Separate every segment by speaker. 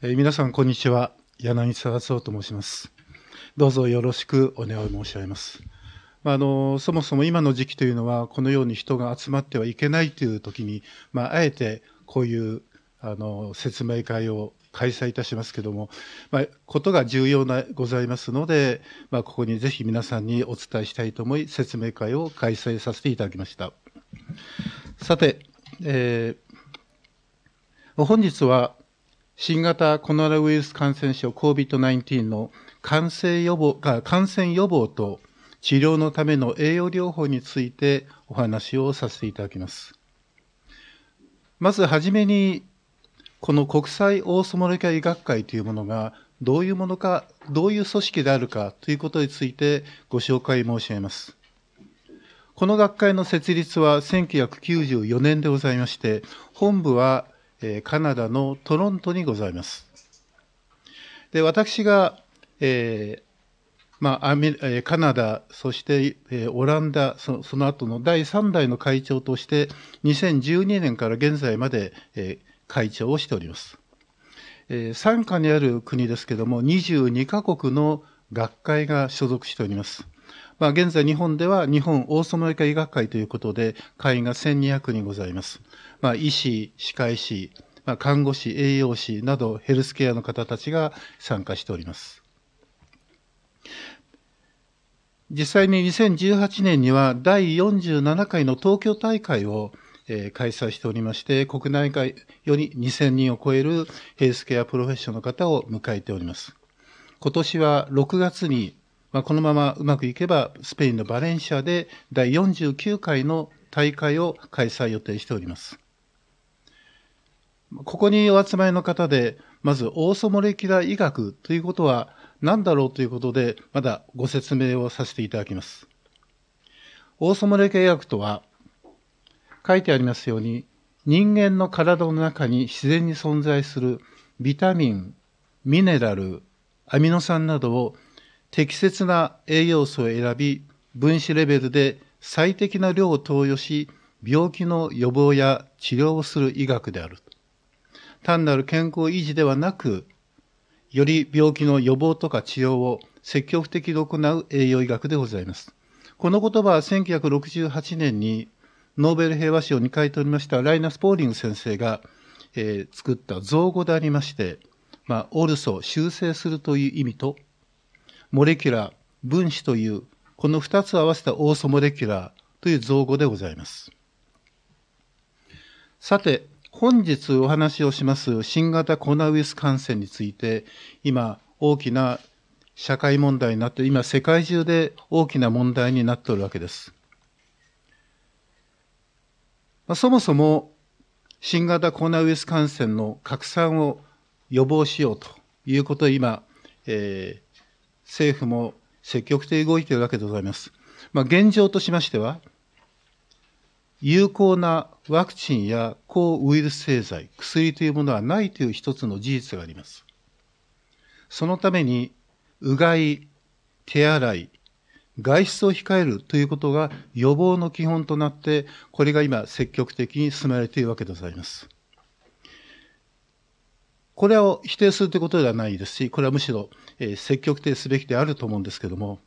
Speaker 1: えー、皆さん、こんにちは。柳沢壮と申します。どうぞよろしくお願い申し上げます。まあ、あのそもそも今の時期というのは、このように人が集まってはいけないという時に、まあ、あえてこういうあの説明会を開催いたしますけども、まあ、ことが重要なございますので、まあ、ここにぜひ皆さんにお伝えしたいと思い、説明会を開催させていただきました。さて、えー、本日は、新型コロナウイルス感染症 COVID-19 の感染予防感染予防と治療のための栄養療法についてお話をさせていただきます。まずはじめに、この国際オーソモレキャ医学会というものがどういうものか、どういう組織であるかということについてご紹介申し上げます。この学会の設立は1994年でございまして、本部はえカナダのトロントにございます。で、私が、えー、まあ、アメカナダ、そして、えー、オランダそ、その後の第3代の会長として、2012年から現在まで、えー、会長をしております。えー、傘下にある国ですけども、22カ国の学会が所属しております。まあ、現在日本では日本オーソマイカ医学会ということで、会員が1200人ございます。まあ、医師、歯科医師、まあ、看護師、栄養士などヘルスケアの方たちが参加しております。実際に2018年には第47回の東京大会を開催しておりまして、国内外より2000人を超えるヘルスケアプロフェッショナルの方を迎えております。今年は6月に、まあ、このままうまくいけば、スペインのバレンシアで第49回の大会を開催予定しております。ここにお集まりの方で、まず、オーソモレキュラ医学ということは何だろうということで、まだご説明をさせていただきます。オーソモレキュラ医学とは、書いてありますように、人間の体の中に自然に存在するビタミン、ミネラル、アミノ酸などを適切な栄養素を選び、分子レベルで最適な量を投与し、病気の予防や治療をする医学である。単なる健康維持ではなく、より病気の予防とか治療を積極的に行う栄養医学でございます。この言葉は1968年にノーベル平和賞に書いておりましたライナス・ポーリング先生が、えー、作った造語でありまして、まあ、オルソ、修正するという意味と、モレキュラー、分子という、この2つを合わせたオーソモレキュラーという造語でございます。さて、本日お話をします新型コロナウイルス感染について、今大きな社会問題になって、今世界中で大きな問題になっておるわけです。まあ、そもそも新型コロナウイルス感染の拡散を予防しようということで今、えー、政府も積極的に動いているわけでございます。まあ、現状としましては、有効なワクチンや抗ウイルス製剤、薬というものはないという一つの事実があります。そのために、うがい、手洗い、外出を控えるということが予防の基本となって、これが今積極的に進められているわけでございます。これを否定するということではないですし、これはむしろ、え積極的すべきであると思うんですけども、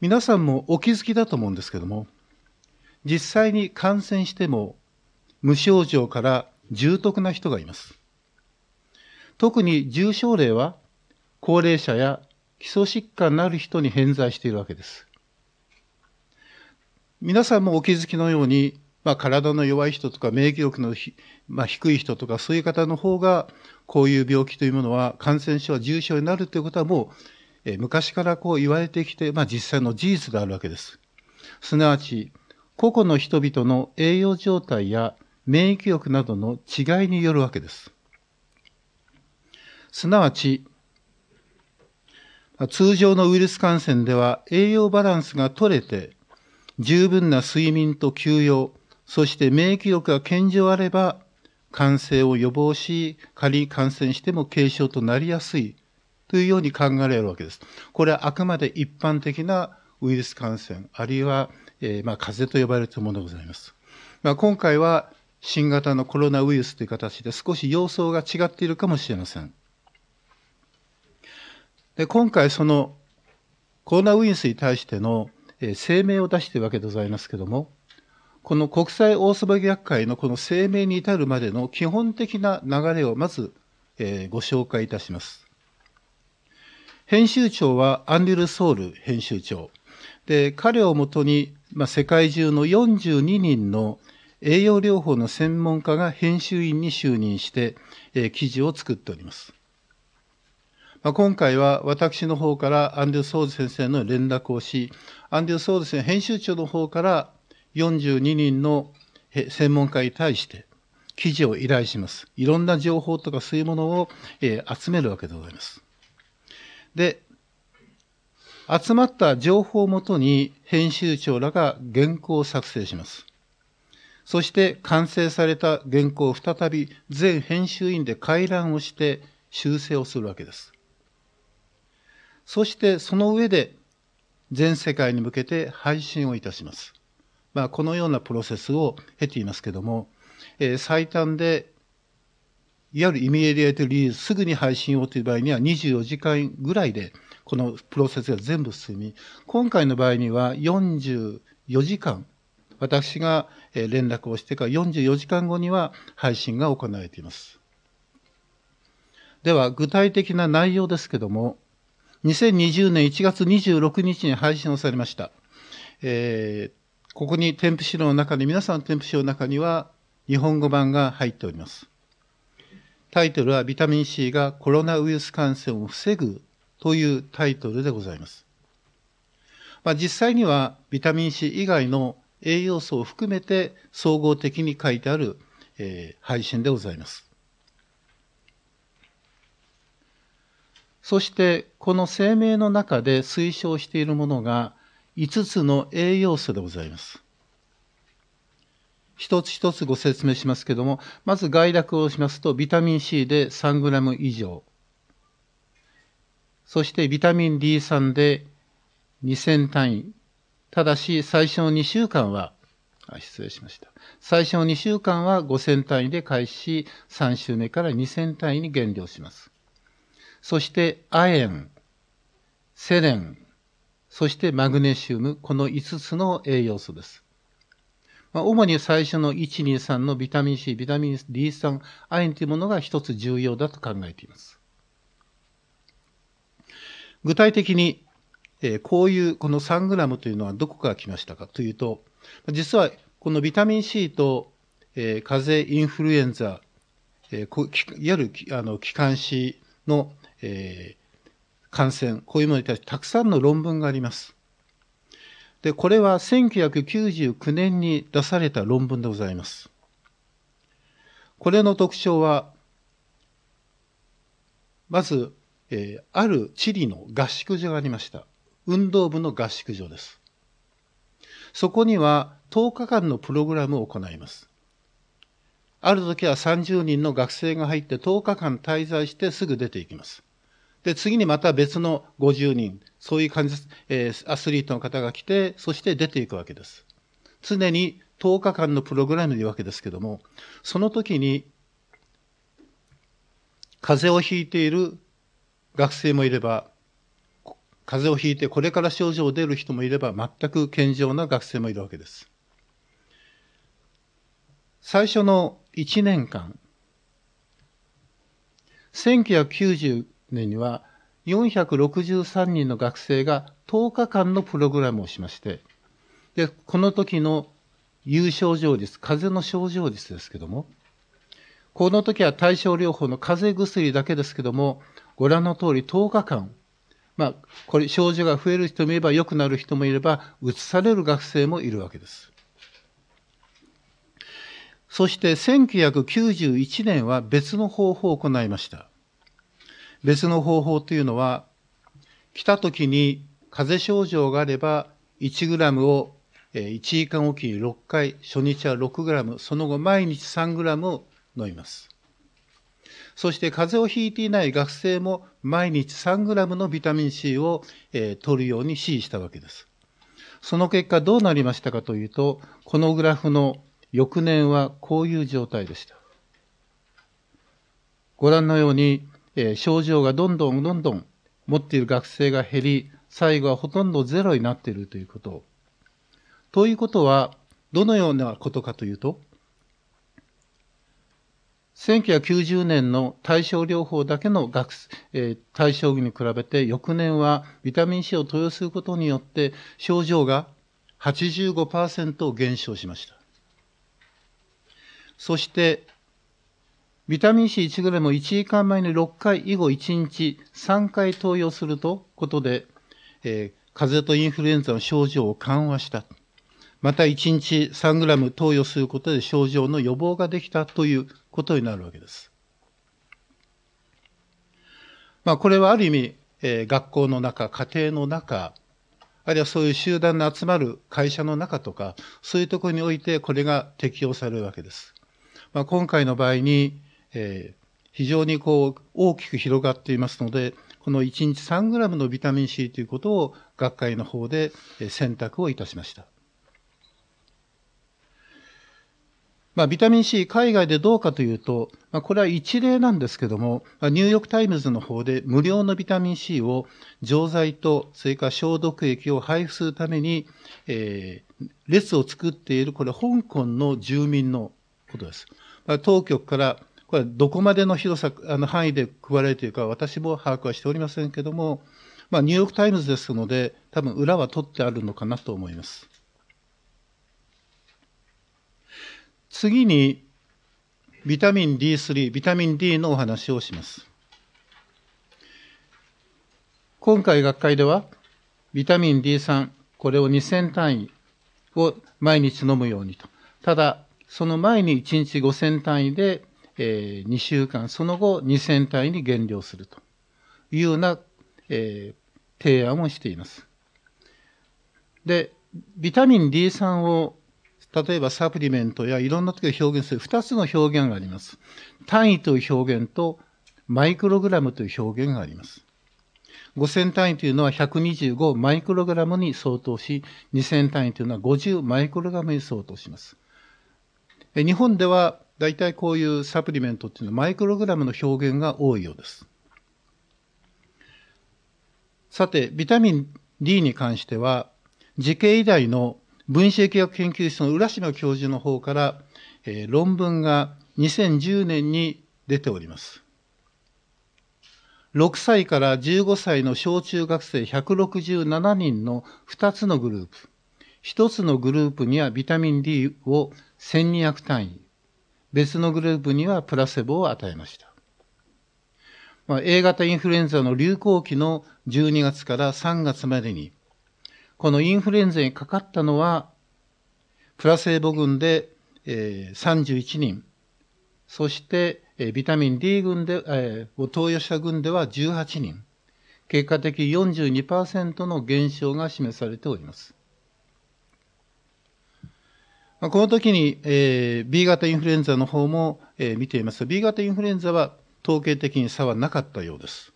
Speaker 1: 皆さんもお気づきだと思うんですけども、実際に感染しても無症状から重篤な人がいます。特に重症例は高齢者や基礎疾患のある人に偏在しているわけです。皆さんもお気づきのように、まあ、体の弱い人とか免疫力のまあ、低い人とかそういう方の方がこういう病気というものは感染症は重症になるということはもう、え昔からこう言われてきて、まあ、実際の事実があるわけです。すなわち個々の人々の栄養状態や免疫力などの違いによるわけです。すなわち、通常のウイルス感染では栄養バランスが取れて、十分な睡眠と休養、そして免疫力が健常あれば、感染を予防し、仮に感染しても軽症となりやすいというように考えられるわけです。これはあくまで一般的なウイルス感染、あるいは、えー、まあ、風邪と呼ばれているものでございます。まあ、今回は新型のコロナウイルスという形で少し様相が違っているかもしれません。で今回そのコロナウイルスに対しての声明を出しているわけでございますけども、この国際オース学会のこの声明に至るまでの基本的な流れをまず、えご紹介いたします。編集長はアンデル・ソウル編集長。で、彼をもとに、ま世界中の42人の栄養療法の専門家が編集員に就任して、えー、記事を作っております。まあ、今回は私の方からアンデュ・ソーズ先生の連絡をし、アンデュ・ソーズ先生編集長の方から42人の専門家に対して記事を依頼します。いろんな情報とかそういうものを、えー、集めるわけでございます。で、集まった情報をもとに編集長らが原稿を作成します。そして完成された原稿を再び全編集員で回覧をして修正をするわけです。そしてその上で全世界に向けて配信をいたします。まあ、このようなプロセスを経ていますけども、えー、最短でいわゆるイミエリィエイトリリースすぐに配信をという場合には24時間ぐらいでこのプロセスが全部進み、今回の場合には44時間、私がえ連絡をしてから44時間後には配信が行われています。では、具体的な内容ですけども、2020年1月26日に配信をされました。えー、ここに添付資料の中に、皆さん添付資料の中には日本語版が入っております。タイトルはビタミン C がコロナウイルス感染を防ぐというタイトルでございます。まあ、実際にはビタミン C 以外の栄養素を含めて総合的に書いてある、えー、配信でございます。そしてこの声明の中で推奨しているものが5つの栄養素でございます。一つ一つご説明しますけども、まず概略をしますと、ビタミン C で 3g 以上。そしてビタミン D3 で2000単位。ただし、最初の2週間は、あ失礼しました。最初の2週間は5000単位で開始し、3週目から2000単位に減量します。そして、亜鉛、セレン、そしてマグネシウム、この5つの栄養素です。まあ、主に最初の1、2、3のビタミン C、ビタミン D3、亜鉛というものが一つ重要だと考えています。具体的にえー、こういうこの 3g というのはどこから来ましたかというと、実はこのビタミン C と、えー、風邪、インフルエンザ、えー、いわゆるあの気管支の、えー、感染、こういうものに対してたくさんの論文があります。で、これは1999年に出された論文でございます。これの特徴は、まず、えー、ある地理の合宿所がありました。運動部の合宿場です。そこには10日間のプログラムを行います。ある時は30人の学生が入って10日間滞在してすぐ出ていきます。で、次にまた別の50人、そういう感じ、えー、アスリートの方が来て、そして出ていくわけです。常に10日間のプログラムでいうわけですけども、その時に、風邪をひいている学生もいれば、風邪をひいてこれから症状を出る人もいれば全く健常な学生もいるわけです。最初の1年間、1990年には463人の学生が10日間のプログラムをしまして、で、この時の有症状率、風邪の症状率ですけども、この時は対症療法の風邪薬だけですけども、ご覧の通り10日間まあ、これ症状が増える人もいれば良くなる人もいればうつされる学生もいるわけです。そして1991年は別の方法を行いました。別の方法というのは来た時に風邪症状があれば 1g を1時間おきに6回初日は 6g その後毎日 3g を飲みます。そして風邪をひいていない学生も毎日 3g のビタミン C を、えー、取るように指示したわけです。その結果どうなりましたかというと、このグラフの翌年はこういう状態でした。ご覧のように、えー、症状がどんどんどんどん持っている学生が減り、最後はほとんどゼロになっているということ。ということは、どのようなことかというと、1990年の対症療法だけの学、えー、対症に比べて翌年はビタミン C を投与することによって症状が85%減少しました。そして、ビタミン C1g を1時間前に6回以後1日3回投与するとことで、えー、風邪とインフルエンザの症状を緩和した。また1日3グラム投与することで症状の予防ができたということになるわけです。まあ、これはある意味、えー、学校の中、家庭の中、あるいはそういう集団の集まる会社の中とか、そういうところにおいてこれが適用されるわけです。まあ、今回の場合に、えー、非常にこう大きく広がっていますので、この1日 3g のビタミン C ということを学会の方で選択をいたしました。まあ、ビタミン C、海外でどうかというと、まあ、これは一例なんですけども、ニューヨーク・タイムズの方で無料のビタミン C を錠剤と、それから消毒液を配布するために、えー、列を作っている、これ香港の住民のことです。まあ、当局から、これどこまでの広さ、あの範囲で配られているか私も把握はしておりませんけども、まあ、ニューヨーク・タイムズですので、多分裏は取ってあるのかなと思います。次にビタミン D3、ビタミン D のお話をします。今回学会では、ビタミン D3、これを2000単位を毎日飲むようにと。ただ、その前に1日5000単位で、え2週間、その後2000単位に減量するというような、え提案をしています。で、ビタミン D3 を例えばサプリメントやいろんな時を表現する2つの表現があります。単位という表現とマイクログラムという表現があります。5000単位というのは125マイクログラムに相当し、2000単位というのは50マイクログラムに相当します。日本ではだいたいこういうサプリメントっていうのはマイクログラムの表現が多いようです。さて、ビタミン D に関しては、時系以来の分子疫学研究室の浦島教授の方から、えー、論文が2010年に出ております。6歳から15歳の小中学生167人の2つのグループ。1つのグループにはビタミン D を1200単位。別のグループにはプラセボを与えました。まあ、A 型インフルエンザの流行期の12月から3月までにこのインフルエンザにかかったのは、プラセーボ群で、えー、31人、そして、えー、ビタミン D 群で、えー、を投与した群では18人、結果的42%の減少が示されております。まあ、この時に、えー、B 型インフルエンザの方も、えー、見ていますと、B 型インフルエンザは統計的に差はなかったようです。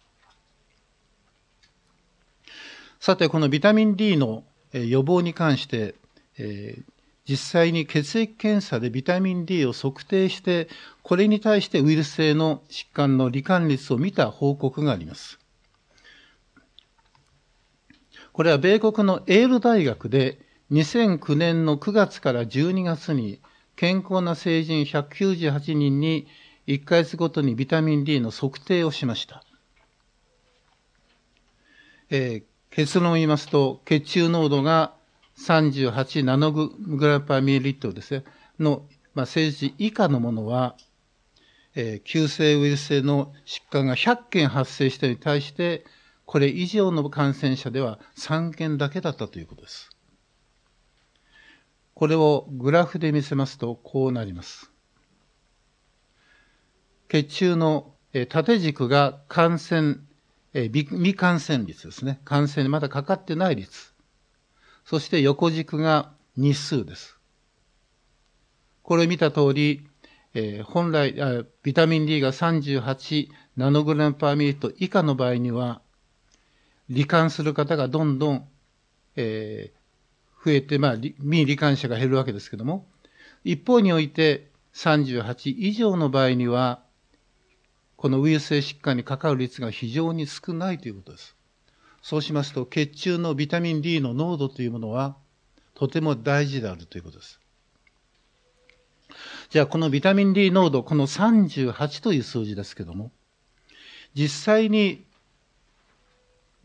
Speaker 1: さてこのビタミン D の予防に関して、えー、実際に血液検査でビタミン D を測定してこれに対してウイルス性の疾患の罹患率を見た報告があります。これは米国のエール大学で2009年の9月から12月に健康な成人198人に1ヶ月ごとにビタミン D の測定をしました。えー、結論を言いますと、血中濃度が38ナノグラムパーミリリットルですね、の、まあ、政治以下のものは、えー、急性ウイルス性の疾患が100件発生したのに対して、これ以上の感染者では3件だけだったということです。これをグラフで見せますと、こうなります。血中の縦軸が感染えー、未感染率ですね。感染にまだかかってない率。そして横軸が日数です。これ見た通り、えー、本来あ、ビタミン D が38ナノグラムパーミリト以下の場合には、罹患する方がどんどん、えー、増えて、まあ、未罹患者が減るわけですけども、一方において38以上の場合には、このウイルス性疾患にかかる率が非常に少ないということです。そうしますと、血中のビタミン D の濃度というものは、とても大事であるということです。じゃあ、このビタミン D 濃度、この38という数字ですけども、実際に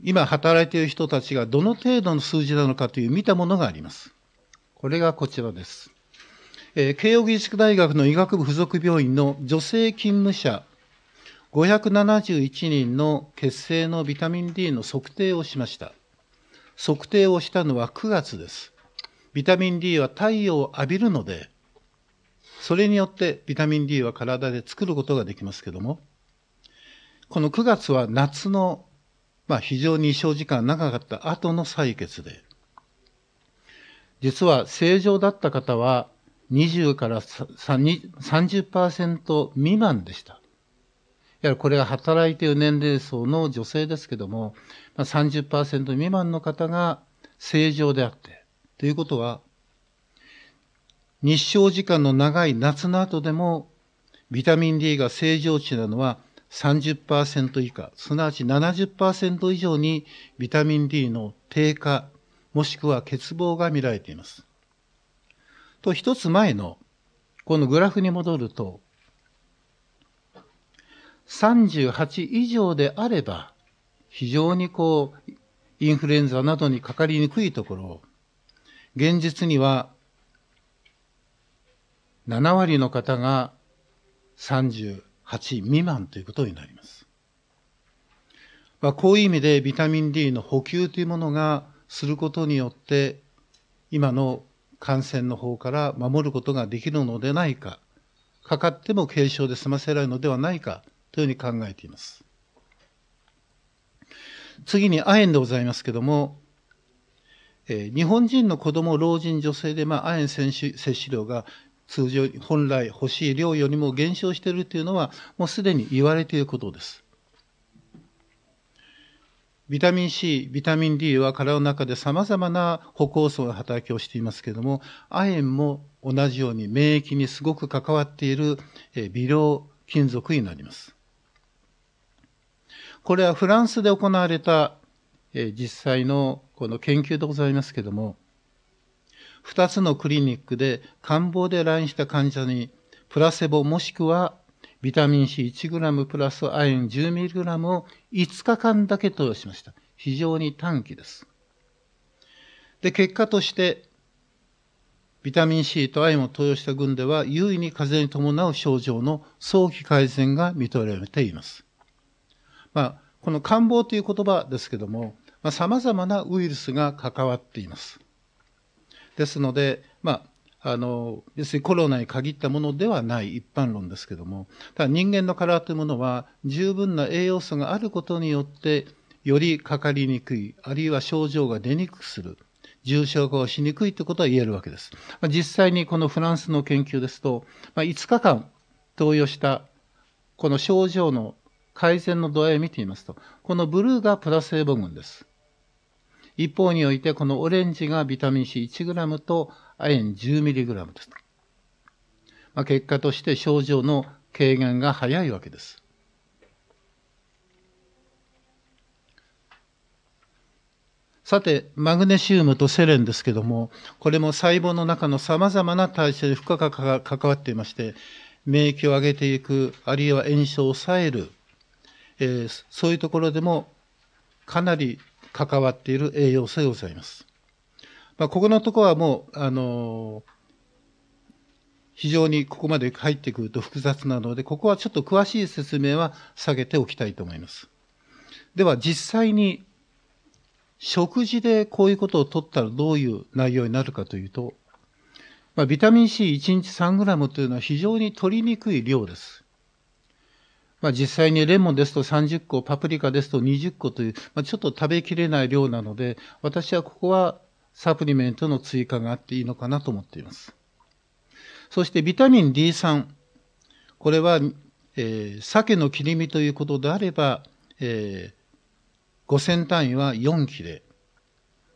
Speaker 1: 今働いている人たちがどの程度の数字なのかという見たものがあります。これがこちらです。えー、慶應義塾大学の医学部附属病院の女性勤務者571人の血清のビタミン D の測定をしました。測定をしたのは9月です。ビタミン D は太陽を浴びるので、それによってビタミン D は体で作ることができますけども、この9月は夏の、まあ、非常に異常時間長かった後の採血で、実は正常だった方は20から30%未満でした。いわゆこれが働いている年齢層の女性ですけども、まあ、30%未満の方が正常であって、ということは、日照時間の長い夏の後でも、ビタミン D が正常値なのは30%以下、すなわち70%以上にビタミン D の低下、もしくは欠乏が見られています。と、一つ前の、このグラフに戻ると、38以上であれば、非常にこう、インフルエンザなどにかかりにくいところ、現実には7割の方が38未満ということになります。まあ、こういう意味でビタミン D の補給というものがすることによって、今の感染の方から守ることができるのでないか、かかっても軽症で済ませられるのではないかというふうに考えています。次に亜鉛でございますけども、えー、日本人の子供、老人、女性で、まあ、亜鉛摂取量が通常、本来欲しい量よりも減少しているというのは、もうすでに言われていることです。ビタミン C、ビタミン D は体の中でさまざまな歩行層の働きをしていますけれども、亜鉛も同じように免疫にすごく関わっている微量金属になります。これはフランスで行われた、えー、実際のこの研究でございますけども、2つのクリニックで感冒で来院した患者にプラセボもしくはビタミン C1g プラス亜鉛 10mg を5日間だけ投与しました。非常に短期です。で、結果として、ビタミン C と亜鉛を投与した群では、優位に風邪に伴う症状の早期改善が認められています。まあ、この感冒という言葉ですけども、まあ、まなウイルスが関わっています。ですので、まあ、あの、るにコロナに限ったものではない一般論ですけども、ただ人間の体というものは十分な栄養素があることによって、よりかかりにくい、あるいは症状が出にくくする、重症化をしにくいということは言えるわけです。まあ、実際にこのフランスの研究ですと、まあ、5日間投与したこの症状の改善の度合いを見てみますと、このブルーがプラセーボ群です。一方において、このオレンジがビタミン C1g と亜鉛 10mg です。まあ、結果として症状の軽減が早いわけです。さて、マグネシウムとセレンですけども、これも細胞の中の様々な代謝に負荷が関わっていまして、免疫を上げていく、あるいは炎症を抑えるえー、そういうところでもかなり関わっている栄養素でございます。まあ、ここのとこはもう、あの非常にここまで入ってくると複雑なので、ここはちょっと詳しい説明は下げておきたいと思います。では実際に食事でこういうことを取ったらどういう内容になるかというと、まあ、ビタミン C1 日 3g というのは非常に取りにくい量です。まあ、実際にレモンですと30個、パプリカですと20個という、まあ、ちょっと食べきれない量なので、私はここはサプリメントの追加があっていいのかなと思っています。そしてビタミン D3。これは、えー、鮭の切り身ということであれば、えー、5000単位は4切れ。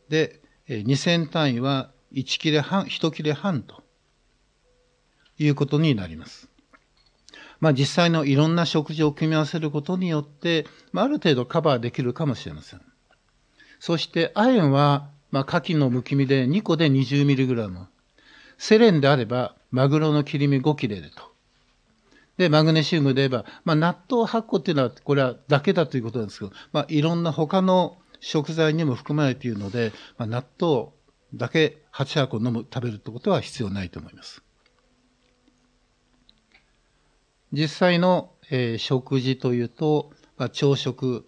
Speaker 1: で、え2000単位は1切れ半、1切れ半ということになります。まあ、実際のいろんな食事を組み合わせることによって、まあ、ある程度カバーできるかもしれません。そして亜鉛は、まあ、牡蠣のむき身で2個で 20mg。セレンであれば、マグロの切り身5切れでと。で、マグネシウムで言えば、まあ、納豆8個っていうのは、これはだけだということなんですけど、まあ、いろんな他の食材にも含まれているので、まあ、納豆だけ8箱飲む、食べるってことは必要ないと思います。実際の、えー、食事というと、まあ、朝食、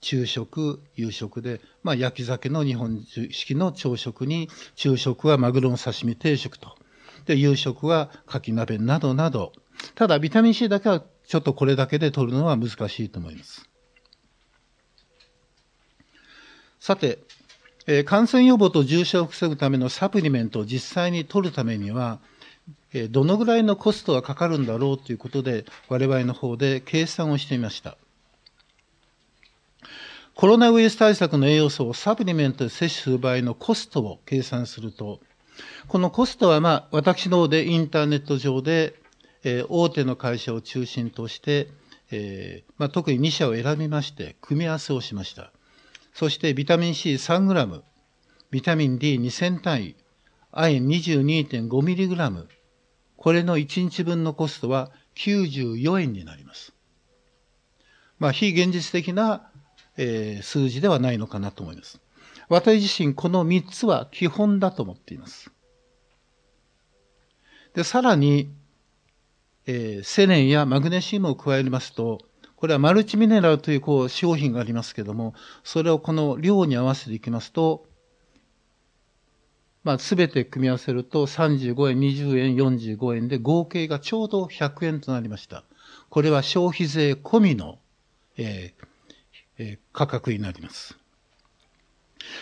Speaker 1: 昼食、夕食で、まあ、焼き酒の日本式の朝食に、昼食はマグロの刺身定食と。で、夕食はかき鍋などなど。ただ、ビタミン C だけはちょっとこれだけで取るのは難しいと思います。さて、えー、感染予防と重症を防ぐためのサプリメントを実際に取るためには、どのぐらいのコストがかかるんだろうということで、我々の方で計算をしてみました。コロナウイルス対策の栄養素をサプリメントで摂取する場合のコストを計算すると、このコストは、まあ、私の方でインターネット上で、えー、大手の会社を中心として、えーまあ、特に2社を選びまして、組み合わせをしました。そしてビタミン C3g、ビタミン D2000 単位、亜鉛 22.5mg、これの1日分のコストは94円になります。まあ、非現実的な、えー、数字ではないのかなと思います。私自身、この3つは基本だと思っています。で、さらに、えー、セレンやマグネシウムを加えますと、これはマルチミネラルというこう商品がありますけども、それをこの量に合わせていきますと、まあ、すべて組み合わせると35円、20円、45円で合計がちょうど100円となりました。これは消費税込みの、えーえー、価格になります。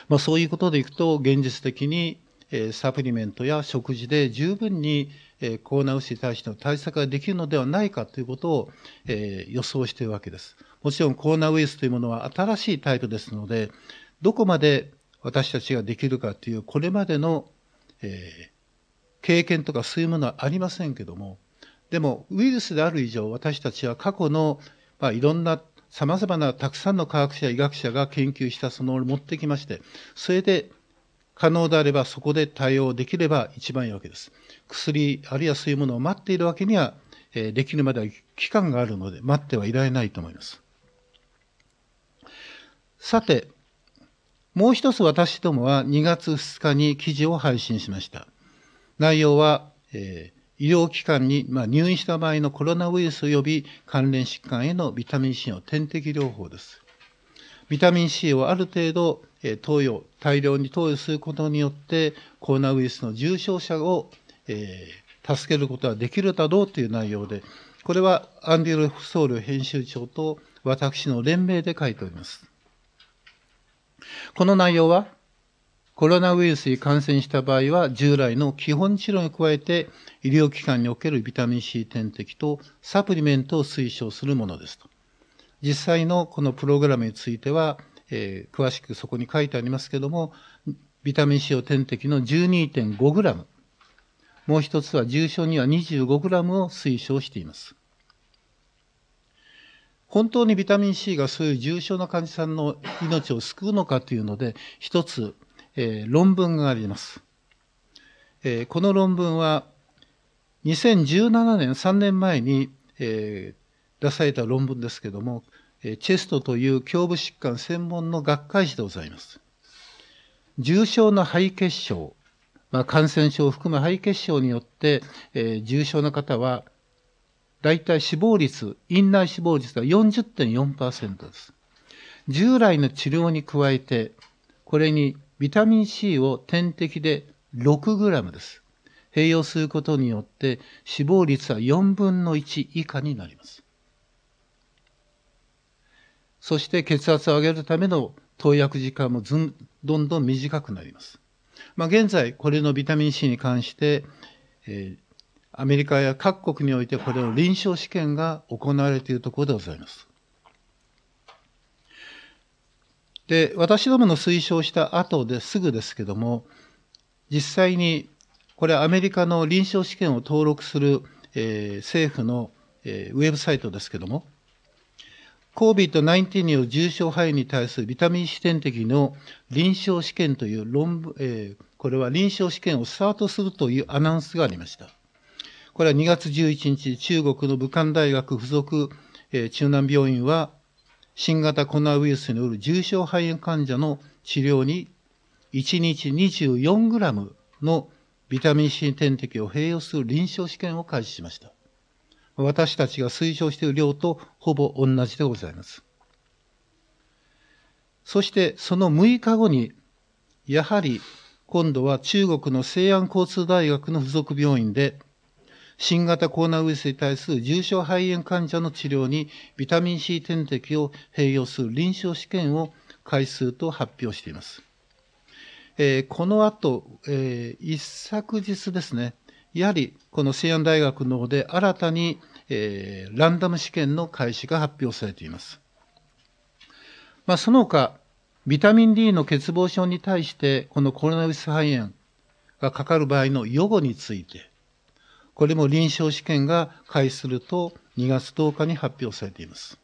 Speaker 1: まあ、そういうことでいくと現実的に、えー、サプリメントや食事で十分に、えー、コロナウイルスに対しての対策ができるのではないかということを、えー、予想しているわけです。もちろんコロナウイルスというものは新しいタイプですのでどこまで私たちができるかというこれまでの、えー、経験とかそういうものはありませんけどもでもウイルスである以上私たちは過去の、まあ、いろんなさまざまなたくさんの科学者医学者が研究したそのを持ってきましてそれで可能であればそこで対応できれば一番いいわけです。薬あるいはそういうものを待っているわけには、えー、できるまでは期間があるので待ってはいられないと思います。さて、もう一つ私どもは2月2日に記事を配信しました。内容は、えー、医療機関に、まあ、入院した場合のコロナウイルス及び関連疾患へのビタミン C の点滴療法です。ビタミン C をある程度、えー、投与、大量に投与することによってコロナウイルスの重症者を、えー、助けることはできるだろうという内容で、これはアンディ・ロフソール編集長と私の連名で書いております。この内容は、コロナウイルスに感染した場合は、従来の基本治療に加えて、医療機関におけるビタミン C 点滴とサプリメントを推奨するものですと。実際のこのプログラムについては、えー、詳しくそこに書いてありますけども、ビタミン C を点滴の 12.5g、もう一つは重症には 25g を推奨しています。本当にビタミン C がそういう重症な患者さんの命を救うのかというので、一つ、えー、論文があります。えー、この論文は、2017年、3年前に、えー、出された論文ですけども、えチェストという胸部疾患専門の学会誌でございます。重症な肺血症、まあ、感染症を含む肺血症によって、え重症な方は大体死亡率、院内死亡率は40.4%です。従来の治療に加えて、これにビタミン C を点滴で 6g です。併用することによって死亡率は4分の1以下になります。そして血圧を上げるための投薬時間もどんどん短くなります。まあ、現在、これのビタミン C に関して、えーアメリカや各国においてこれの臨床試験が行われているところでございます。で、私どもの推奨した後ですぐですけども、実際にこれアメリカの臨床試験を登録する、えー、政府の、えー、ウェブサイトですけども、COVID-19 による重症肺炎に対するビタミン視点的の臨床試験という論文、えー、これは臨床試験をスタートするというアナウンスがありました。これは2月11日、中国の武漢大学附属、えー、中南病院は、新型コロナウイルスによる重症肺炎患者の治療に、1日24グラムのビタミン C 点滴を併用する臨床試験を開始しました。私たちが推奨している量とほぼ同じでございます。そしてその6日後に、やはり今度は中国の西安交通大学の附属病院で新型コロナウイルスに対する重症肺炎患者の治療にビタミン C 点滴を併用する臨床試験を回数と発表しています。えー、この後、えー、一昨日ですね、やはりこの西安大学の方で新たに、えー、ランダム試験の開始が発表されています。まあ、その他、ビタミン D の欠乏症に対して、このコロナウイルス肺炎がかかる場合の予後について、これも臨床試験が開始すると2月10日に発表されています。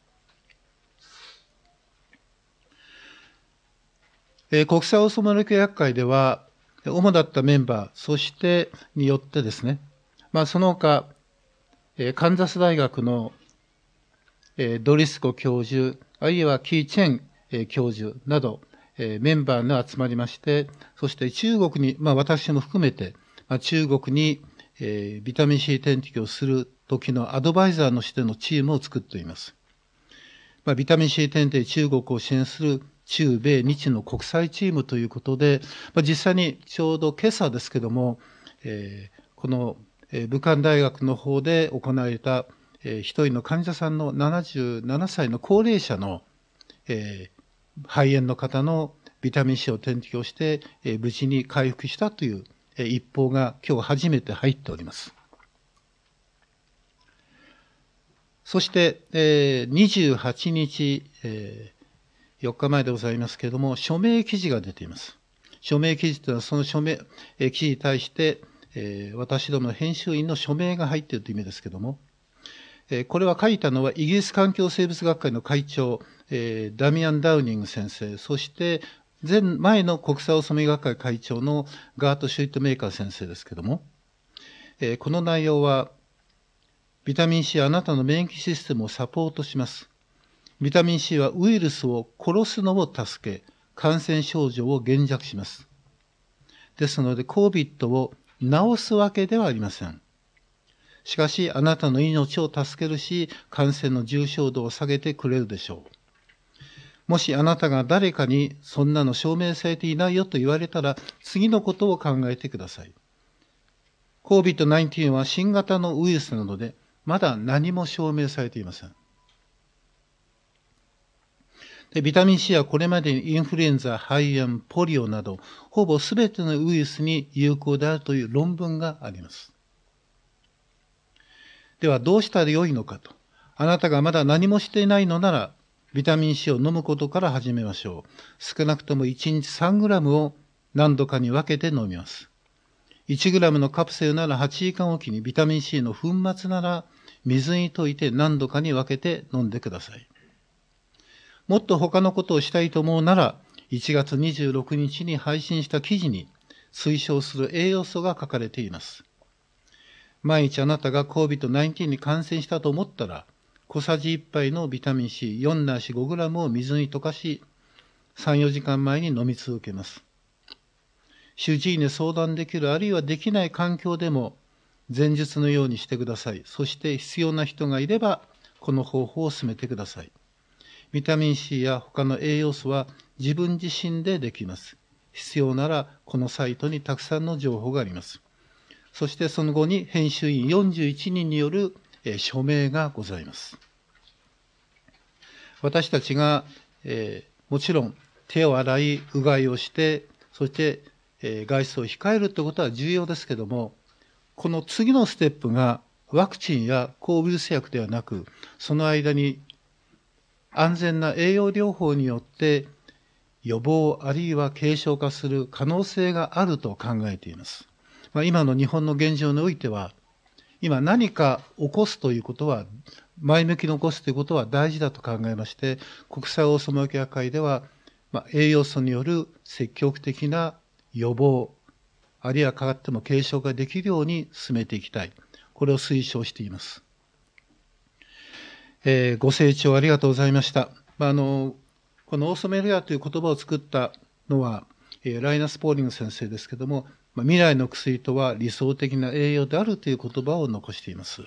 Speaker 1: 国際オーソマルケ薬会では、主だったメンバー、そしてによってですね、まあ、その他、カンザス大学のドリスコ教授、あるいはキー・チェン教授など、メンバーが集まりまして、そして中国に、まあ、私も含めて、中国にえー、ビタミン C 点滴をする時のアドバイザーのしてのチームを作っています。まあ、ビタミン C 点滴中国を支援する中米日の国際チームということで、まあ、実際にちょうど今朝ですけども、えー、この武漢大学の方で行われた、えー、1人の患者さんの77歳の高齢者の、えー、肺炎の方のビタミン C を点滴をして、えー、無事に回復したという一報が今日初めて入っております。そして、えー、28日、えー、4日前でございますけれども、署名記事が出ています。署名記事というのは、その署名、え記事に対して、え私どもの編集員の署名が入っているという意味ですけれども、えこれは書いたのはイギリス環境生物学会の会長、えダミアン・ダウニング先生、そして前前の国際お染め学会会長のガート・シュイットメーカー先生ですけども、えー、この内容は、ビタミン C あなたの免疫システムをサポートします。ビタミン C はウイルスを殺すのを助け、感染症状を減弱します。ですので、COVID を治すわけではありません。しかし、あなたの命を助けるし、感染の重症度を下げてくれるでしょう。もしあなたが誰かにそんなの証明されていないよと言われたら次のことを考えてください。COVID-19 は新型のウイルスなのでまだ何も証明されていません。でビタミン C はこれまでにインフルエンザ、肺炎、ポリオなどほぼ全てのウイルスに有効であるという論文があります。ではどうしたらよいのかと。あなたがまだ何もしていないのならビタミン C を飲むことから始めましょう。少なくとも1日 3g を何度かに分けて飲みます。1グラムのカプセルなら8時間おきにビタミン C の粉末なら水に溶いて何度かに分けて飲んでください。もっと他のことをしたいと思うなら1月26日に配信した記事に推奨する栄養素が書かれています。毎日あなたが COVID-19 に感染したと思ったら小さじ1杯のビタミン C4 なし 5g を水に溶かし、3、4時間前に飲み続けます。主治医に相談できるあるいはできない環境でも前述のようにしてください。そして必要な人がいればこの方法を進めてください。ビタミン C や他の栄養素は自分自身でできます。必要ならこのサイトにたくさんの情報があります。そしてその後に編集員41人によるえ署名がございます。私たちが、えもちろん手を洗い、うがいをして、そして、え外出を控えるということは重要ですけども、この次のステップがワクチンや抗ウイルス薬ではなく、その間に安全な栄養療法によって予防あるいは軽症化する可能性があると考えています。まあ、今の日本の現状においては、今何か起こすということは、前向きに起こすということは大事だと考えまして、国際オーソマケア会では、まあ、栄養素による積極的な予防、あるいはかかっても軽症ができるように進めていきたい。これを推奨しています。えー、ご清聴ありがとうございました。まあ、あの、このオーソメリアという言葉を作ったのは、えー、ライナス・ポーリング先生ですけども、未来の薬とは理想的な栄養であるという言葉を残しています。